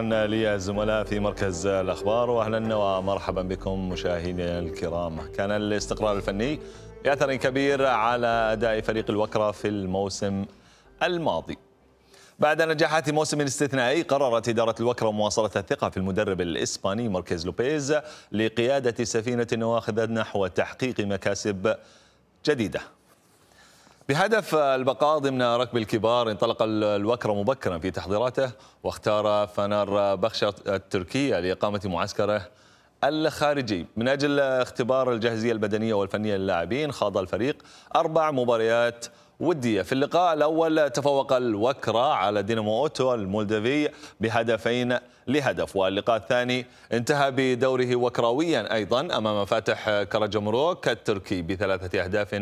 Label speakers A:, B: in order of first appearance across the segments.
A: شكرا للزملاء في مركز الاخبار واهلا ومرحبا بكم مشاهدينا الكرام كان الاستقرار الفني باثر كبير على اداء فريق الوكره في الموسم الماضي بعد نجاحات موسم استثنائي قررت إدارة الوكرة مواصلة الثقة في المدرب الإسباني ماركيز لوبيز لقيادة سفينة واخذة نحو تحقيق مكاسب جديدة بهدف البقاء ضمن ركب الكبار انطلق الوكرة مبكرا في تحضيراته واختار فنار بخشة التركية لإقامة معسكره الخارجي من أجل اختبار الجاهزية البدنية والفنية للاعبين خاض الفريق أربع مباريات ودية في اللقاء الأول تفوق الوكرة على دينامو أوتو المولدفي بهدفين لهدف واللقاء الثاني انتهى بدوره وكراويا أيضا أمام فاتح كرجمروك التركي بثلاثة أهداف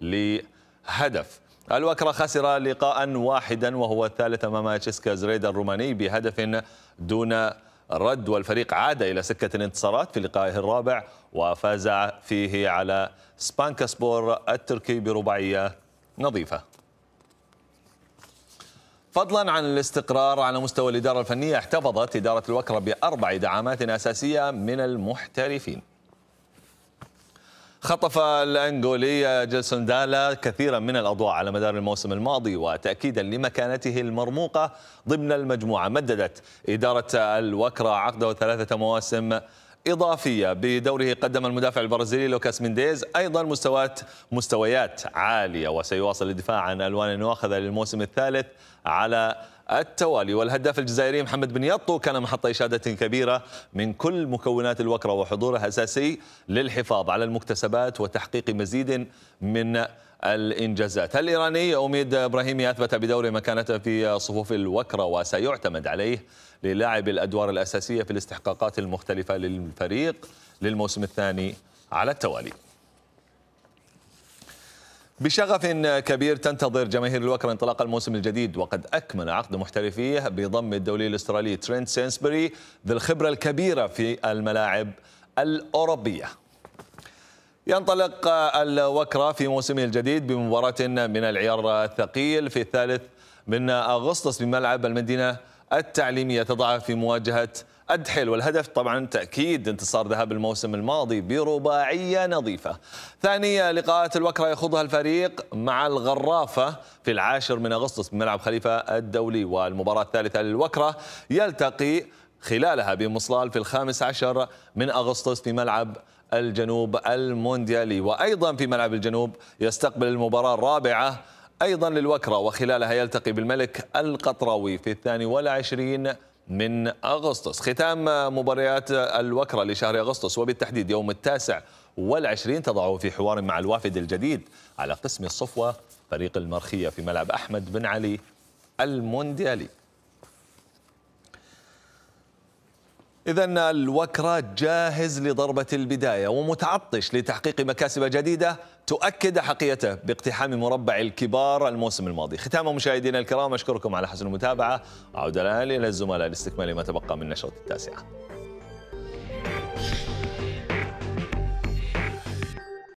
A: لهدف هدف الوكرة خسر لقاء واحدا وهو الثالث أمام تشيسكا زريدا الروماني بهدف دون رد والفريق عاد إلى سكة الانتصارات في لقائه الرابع وفاز فيه على سبانكاسبور التركي برباعية نظيفة فضلا عن الاستقرار على مستوى الإدارة الفنية احتفظت إدارة الوكرة بأربع دعامات أساسية من المحترفين خطف الأنغولي جيسون دالا كثيرا من الأضواء على مدار الموسم الماضي وتأكيدا لمكانته المرموقة ضمن المجموعة مددت إدارة الوكرة عقده ثلاثة مواسم إضافية بدوره قدم المدافع البرازيلي لوكاس مينديز أيضا مستويات مستويات عالية وسيواصل الدفاع عن ألوان واخذة للموسم الثالث على التوالي والهداف الجزائري محمد بن يطو كان محط إشادة كبيرة من كل مكونات الوكرة وحضوره أساسي للحفاظ على المكتسبات وتحقيق مزيد من الإنجازات الإيراني أميد إبراهيمي أثبت بدوره مكانته في صفوف الوكرة وسيعتمد عليه للاعب الأدوار الأساسية في الاستحقاقات المختلفة للفريق للموسم الثاني على التوالي بشغف كبير تنتظر جماهير الوكرة انطلاق الموسم الجديد وقد أكمل عقد محترفيه بضم الدولي الأسترالي ترينت سينسبري ذي الخبرة الكبيرة في الملاعب الأوروبية ينطلق الوكرة في موسمه الجديد بمباراة من العيار الثقيل في الثالث من أغسطس بملعب المدينة التعليمية تضعه في مواجهة أدحل والهدف طبعا تأكيد انتصار ذهاب الموسم الماضي برباعية نظيفة ثانية لقاءات الوكرة يخوضها الفريق مع الغرافة في العاشر من أغسطس بملعب خليفة الدولي والمباراة الثالثة للوكرة يلتقي خلالها بمصلال في الخامس عشر من أغسطس في ملعب الجنوب المونديالي وأيضا في ملعب الجنوب يستقبل المباراة الرابعة أيضا للوكرة وخلالها يلتقي بالملك القطراوي في الثاني والعشرين من أغسطس ختام مباريات الوكرة لشهر أغسطس وبالتحديد يوم التاسع والعشرين تضعه في حوار مع الوافد الجديد على قسم الصفوة فريق المرخية في ملعب أحمد بن علي المونديالي إذا الوكرة جاهز لضربة البداية ومتعطش لتحقيق مكاسب جديدة تؤكد حقيته باقتحام مربع الكبار الموسم الماضي ختام مشاهدينا الكرام أشكركم على حسن المتابعة أعود الآن إلى الزملاء لاستكمال ما تبقى من نشرة التاسعة